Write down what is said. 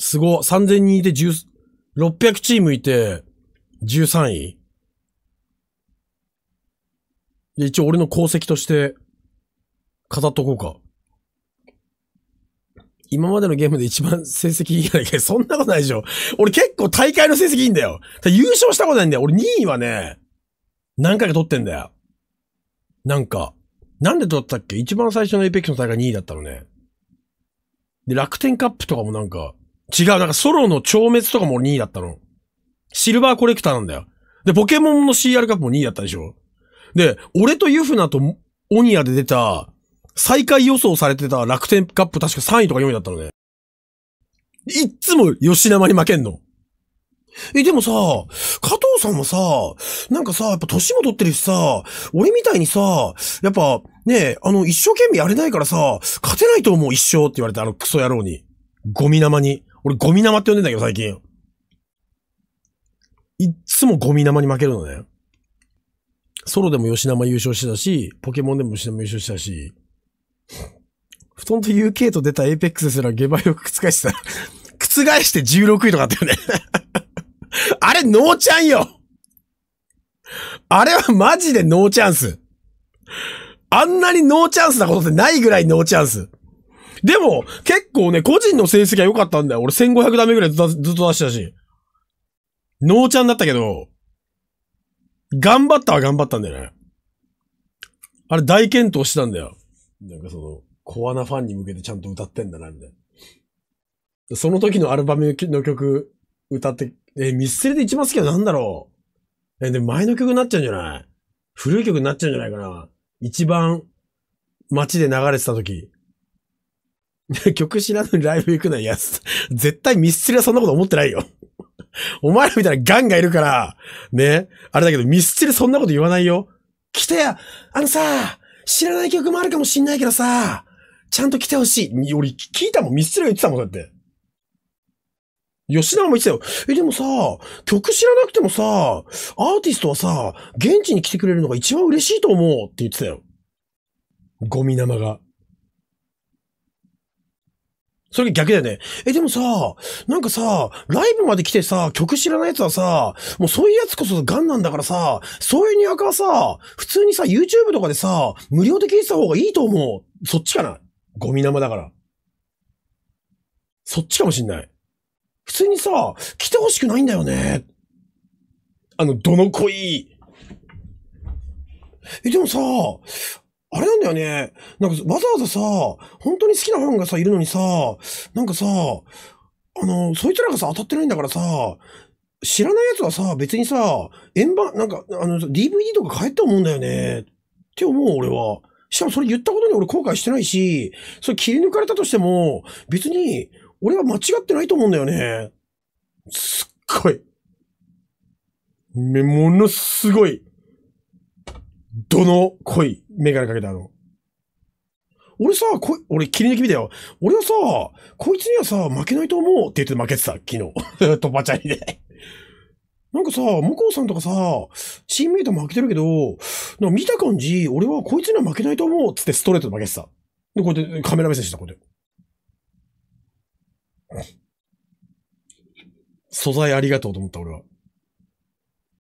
すご。3000人いて10、600チームいて、13位。で、一応俺の功績として、語っとこうか。今までのゲームで一番成績いいやいそんなことないでしょ。俺結構大会の成績いいんだよ。だ優勝したことないんだよ。俺2位はね、何回か取ってんだよ。なんか、なんで取ったっけ一番最初のエイペックスの大会2位だったのね。で、楽天カップとかもなんか、違う、なんかソロの超滅とかも2位だったの。シルバーコレクターなんだよ。で、ポケモンの CR カップも2位だったでしょ。で、俺とユフナとオニアで出た、最下位予想されてた楽天カップ確か3位とか4位だったのね。いっつも吉生に負けんの。え、でもさ、加藤さんもさ、なんかさ、やっぱ歳も取ってるしさ、俺みたいにさ、やっぱね、あの、一生懸命やれないからさ、勝てないと思う一生って言われて、あのクソ野郎に。ゴミ生に。俺ゴミ生って呼んでんだけど最近。いっつもゴミ生に負けるのね。ソロでも吉生優勝してたし、ポケモンでも吉生優勝してたし、布団と UK と出た apex ですら下馬よく覆してた。覆して16位とかあったよね あれ、ノーチャンよあれはマジでノーチャンス。あんなにノーチャンスなことってないぐらいノーチャンス。でも、結構ね、個人の成績は良かったんだよ。俺1500ダメぐらいずっと出してたし。ノーちゃんだったけど、頑張ったは頑張ったんだよね。あれ大健闘してたんだよ。なんかその、コアなファンに向けてちゃんと歌ってんだな、みたいな。その時のアルバムの曲、歌って、え、ミスセルで一番好きは何だろうえ、で、前の曲になっちゃうんじゃない古い曲になっちゃうんじゃないかな一番街で流れてた時。曲知らずにライブ行くのは嫌です。絶対ミスチルはそんなこと思ってないよ。お前らみたいなガンがいるから、ね。あれだけど、ミスチルそんなこと言わないよ。来てやあのさ、知らない曲もあるかもしんないけどさ、ちゃんと来てほしい。俺、聞いたもん、ミスチルが言ってたもん、だって。吉永も言ってたよ。え、でもさ、曲知らなくてもさ、アーティストはさ、現地に来てくれるのが一番嬉しいと思うって言ってたよ。ゴミ生が。それ逆だよね。え、でもさ、なんかさ、ライブまで来てさ、曲知らない奴はさ、もうそういう奴こそガンなんだからさ、そういうにわかはさ、普通にさ、YouTube とかでさ、無料で聞いてた方がいいと思う。そっちかな。ゴミ生だから。そっちかもしんない。普通にさ、来てほしくないんだよね。あの、どの恋。え、でもさ、あれなんだよね。なんかわざわざさ、本当に好きなファンがさ、いるのにさ、なんかさ、あの、そいつらがさ、当たってないんだからさ、知らない奴はさ、別にさ、円盤、なんか、あの、DVD とか買えって思うんだよね。って思う、俺は。しかもそれ言ったことに俺後悔してないし、それ切り抜かれたとしても、別に、俺は間違ってないと思うんだよね。すっごい。め、ものすごい。どの濃いメガネかけたの。俺さ、こ俺、切り抜き見たよ。俺はさ、こいつにはさ、負けないと思うって言って負けてた、昨日。とばちゃリで。なんかさ、向こうさんとかさ、チームメイト負けてるけど、なんか見た感じ、俺はこいつには負けないと思うっつってストレートで負けてた。で、こうやってカメラ目線した、こうやって。素材ありがとうと思った、俺は。